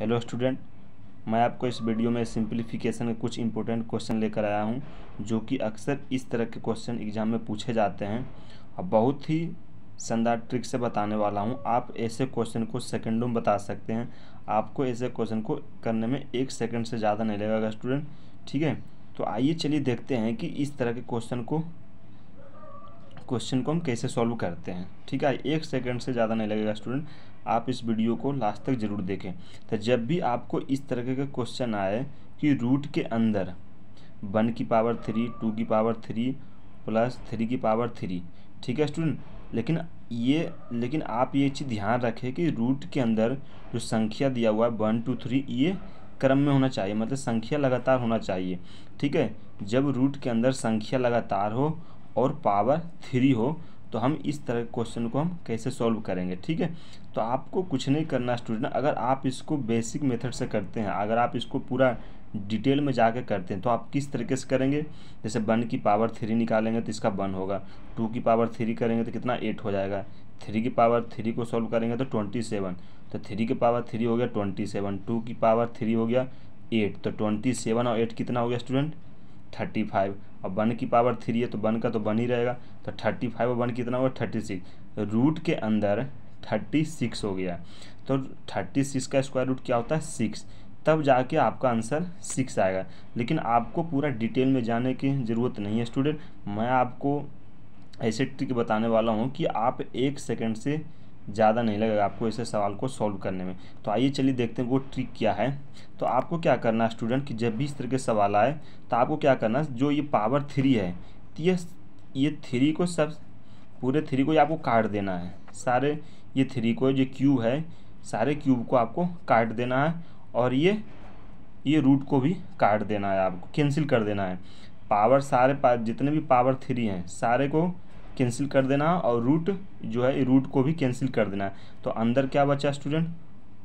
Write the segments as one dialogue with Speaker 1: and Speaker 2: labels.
Speaker 1: hello student मैं आपको इस वीडियो में सिंप्लीफिकेशन के कुछ इंपॉर्टेंट क्वेश्चन लेकर आया हूं जो कि अक्सर इस तरह के क्वेश्चन एग्जाम में पूछे जाते हैं और बहुत ही शानदार ट्रिक से बताने वाला हूं आप ऐसे क्वेश्चन को सेकेंडों में बता सकते हैं आपको ऐसे क्वेश्चन को करने में एक सेकेंड से ज़्यादा नहीं लगेगा स्टूडेंट ठीक है तो आइए चलिए देखते हैं कि इस तरह के क्वेश्चन को क्वेश्चन को हम कैसे सॉल्व करते हैं ठीक है एक सेकंड से ज़्यादा नहीं लगेगा स्टूडेंट आप इस वीडियो को लास्ट तक ज़रूर देखें तो जब भी आपको इस तरह के क्वेश्चन आए कि रूट के अंदर वन की पावर थ्री टू की पावर थ्री प्लस थ्री की पावर थ्री ठीक है स्टूडेंट लेकिन ये लेकिन आप ये चीज़ ध्यान रखें कि रूट के अंदर जो संख्या दिया हुआ है वन टू थ्री ये क्रम में होना चाहिए मतलब संख्या लगातार होना चाहिए ठीक है जब रूट के अंदर संख्या लगातार हो और पावर थ्री हो तो हम इस तरह के क्वेश्चन को हम कैसे सॉल्व करेंगे ठीक है तो आपको कुछ नहीं करना स्टूडेंट अगर आप इसको बेसिक मेथड से करते हैं अगर आप इसको पूरा डिटेल में जाकर करते हैं तो आप किस तरीके से करेंगे जैसे वन की पावर थ्री निकालेंगे तो इसका वन होगा टू की पावर थ्री करेंगे तो कितना एट हो जाएगा थ्री की पावर थ्री को सॉल्व करेंगे तो ट्वेंटी सेवन तो थ्री की पावर थ्री हो गया ट्वेंटी सेवन टू की पावर थ्री हो गया एट तो ट्वेंटी सेवन और एट कितना हो गया स्टूडेंट थर्टी फाइव और वन की पावर थ्री है तो वन का तो वन ही रहेगा तो थर्टी फाइव और वन कितना होगा थर्टी सिक्स रूट के अंदर थर्टी सिक्स हो गया तो थर्टी सिक्स का स्क्वायर रूट क्या होता है सिक्स तब जाके आपका आंसर सिक्स आएगा लेकिन आपको पूरा डिटेल में जाने की ज़रूरत नहीं है स्टूडेंट मैं आपको ऐसे ट्रिक बताने वाला हूँ कि आप एक सेकेंड से ज़्यादा नहीं लगेगा आपको ऐसे सवाल को सॉल्व करने में तो आइए चलिए देखते हैं वो ट्रिक क्या है तो आपको क्या करना है स्टूडेंट कि जब भी इस तरह के सवाल आए तो आपको क्या करना है जो ये पावर थ्री है तो ये ये थ्री को सब पूरे थ्री को आपको काट देना है सारे ये थ्री को जो क्यूब है सारे क्यूब को आपको काट देना है और ये ये रूट को भी काट देना है आपको कैंसिल कर देना है पावर सारे पा जितने भी पावर थ्री हैं सारे को कैंसिल कर देना और रूट जो है रूट को भी कैंसिल कर देना है तो अंदर क्या बचा स्टूडेंट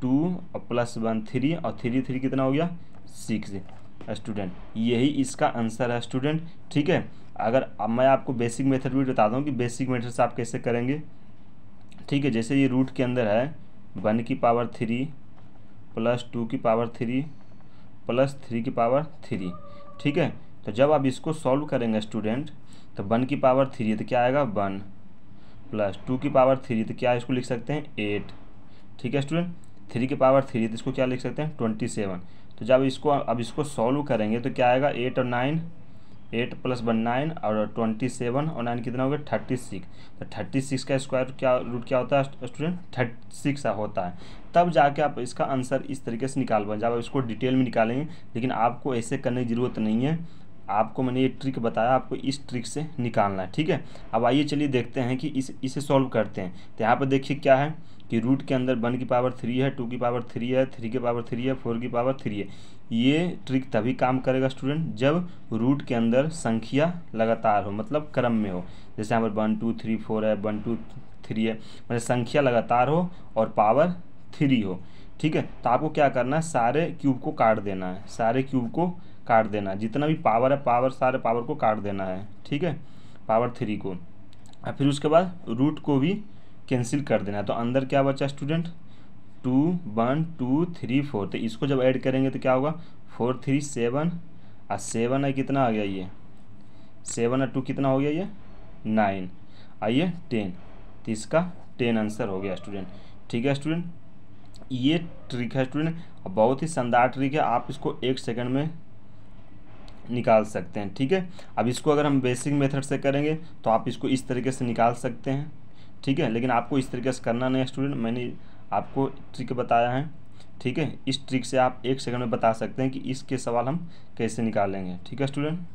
Speaker 1: टू और प्लस वन थ्री और थ्री थ्री कितना हो गया सिक्स स्टूडेंट यही इसका आंसर है स्टूडेंट ठीक है अगर अब मैं आपको बेसिक मेथड भी बता दूँ कि बेसिक मेथड से आप कैसे करेंगे ठीक है जैसे ये रूट के अंदर है वन की पावर थ्री प्लस टू की पावर थ्री प्लस थ्री की पावर थ्री ठीक है तो जब आप इसको सॉल्व करेंगे स्टूडेंट तो वन की पावर थ्री तो क्या आएगा वन प्लस टू की पावर थ्री तो क्या इसको लिख सकते हैं एट ठीक है स्टूडेंट थ्री की पावर थ्री तो इसको क्या लिख सकते हैं ट्वेंटी सेवन तो जब इसको अब इसको सॉल्व करेंगे तो क्या आएगा एट और nine eight plus one nine और ट्वेंटी सेवन और नाइन कितना हो गया थर्टी सिक्स तो थर्टी सिक्स का स्क्वायर क्या रूट क्या होता है स्टूडेंट थर्टी सिक्स होता है तब जाके आप इसका आंसर इस तरीके से निकाल पाए जब आप इसको डिटेल में निकालेंगे लेकिन आपको ऐसे करने की ज़रूरत नहीं है आपको मैंने ये ट्रिक बताया आपको इस ट्रिक से निकालना है ठीक है अब आइए चलिए देखते हैं कि इस इसे सॉल्व करते हैं तो यहाँ पर देखिए क्या है कि रूट के अंदर वन की पावर थ्री है टू की पावर थ्री है थ्री की पावर थ्री है फोर की पावर थ्री है ये ट्रिक तभी काम करेगा स्टूडेंट जब रूट के अंदर संख्या लगातार हो मतलब क्रम में हो जैसे यहाँ पर वन टू थ्री फोर है वन टू थ्री है मतलब संख्या लगातार हो और पावर थ्री हो ठीक है तो आपको क्या करना है सारे क्यूब को काट देना है सारे क्यूब को काट देना है जितना भी पावर है पावर सारे पावर को काट देना है ठीक है पावर थ्री को और फिर उसके बाद रूट को भी कैंसिल कर देना है तो अंदर क्या बचा student two one two three four तो इसको जब ऐड करेंगे तो क्या होगा फोर थ्री सेवन और सेवन है कितना आ गया ये सेवन और टू कितना हो गया ये नाइन आइए टेन तो इसका टेन आंसर हो गया स्टूडेंट ठीक है स्टूडेंट ये ट्रिक है स्टूडेंट बहुत ही शानदार ट्रिक है आप इसको एक सेकंड में निकाल सकते हैं ठीक है अब इसको अगर हम बेसिक मेथड से करेंगे तो आप इसको इस तरीके से निकाल सकते हैं ठीक है लेकिन आपको इस तरीके से करना नहीं है स्टूडेंट मैंने आपको ट्रिक बताया है ठीक है इस ट्रिक से आप एक सेकंड में बता सकते हैं कि इसके सवाल हम कैसे निकालेंगे ठीक है स्टूडेंट